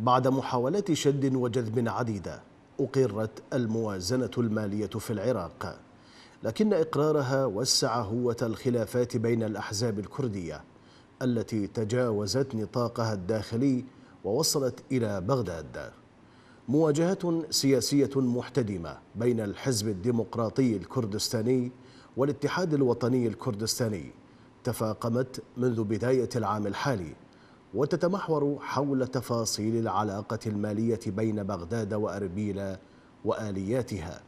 بعد محاولات شد وجذب عديدة أقرت الموازنة المالية في العراق لكن إقرارها وسع هوة الخلافات بين الأحزاب الكردية التي تجاوزت نطاقها الداخلي ووصلت إلى بغداد مواجهة سياسية محتدمة بين الحزب الديمقراطي الكردستاني والاتحاد الوطني الكردستاني تفاقمت منذ بداية العام الحالي وتتمحور حول تفاصيل العلاقة المالية بين بغداد وأربيل وآلياتها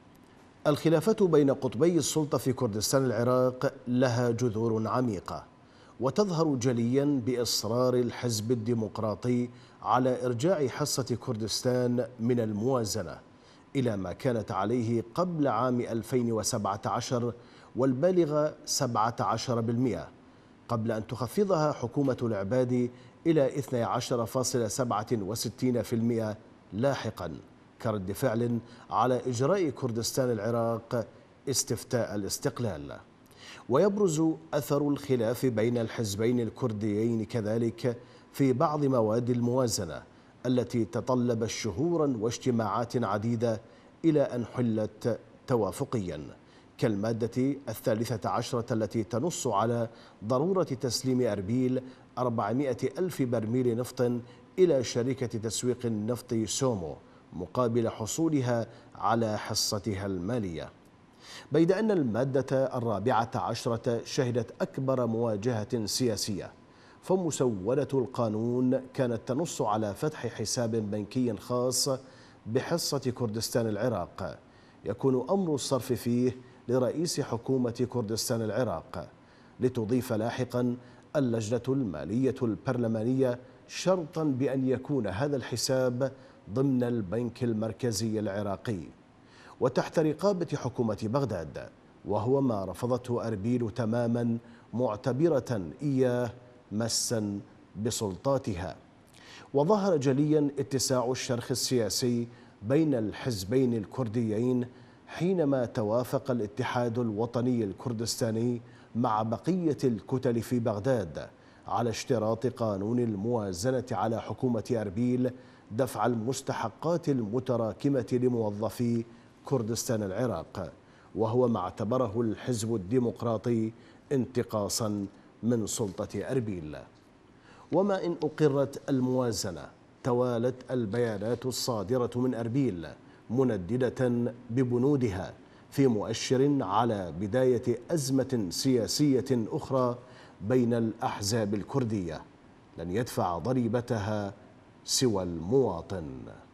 الخلافات بين قطبي السلطة في كردستان العراق لها جذور عميقة وتظهر جليا بإصرار الحزب الديمقراطي على إرجاع حصة كردستان من الموازنة إلى ما كانت عليه قبل عام 2017 والبالغ 17% قبل أن تخفضها حكومة العباد إلى 12.67% لاحقا كرد فعل على إجراء كردستان العراق استفتاء الاستقلال ويبرز أثر الخلاف بين الحزبين الكرديين كذلك في بعض مواد الموازنة التي تطلبت شهورا واجتماعات عديدة إلى أن حلت توافقياً كالمادة الثالثة عشرة التي تنص على ضرورة تسليم أربيل 400 ألف برميل نفط إلى شركة تسويق النفط سومو مقابل حصولها على حصتها المالية بيد أن المادة الرابعة عشرة شهدت أكبر مواجهة سياسية فمسودة القانون كانت تنص على فتح حساب بنكي خاص بحصة كردستان العراق يكون أمر الصرف فيه لرئيس حكومة كردستان العراق لتضيف لاحقا اللجنة المالية البرلمانية شرطا بأن يكون هذا الحساب ضمن البنك المركزي العراقي وتحت رقابة حكومة بغداد وهو ما رفضته أربيل تماما معتبرة إياه مسا بسلطاتها وظهر جليا اتساع الشرخ السياسي بين الحزبين الكرديين حينما توافق الاتحاد الوطني الكردستاني مع بقية الكتل في بغداد على اشتراط قانون الموازنة على حكومة أربيل دفع المستحقات المتراكمة لموظفي كردستان العراق وهو ما اعتبره الحزب الديمقراطي انتقاصا من سلطة أربيل وما إن أقرت الموازنة توالت البيانات الصادرة من أربيل مندده ببنودها في مؤشر على بدايه ازمه سياسيه اخرى بين الاحزاب الكرديه لن يدفع ضريبتها سوى المواطن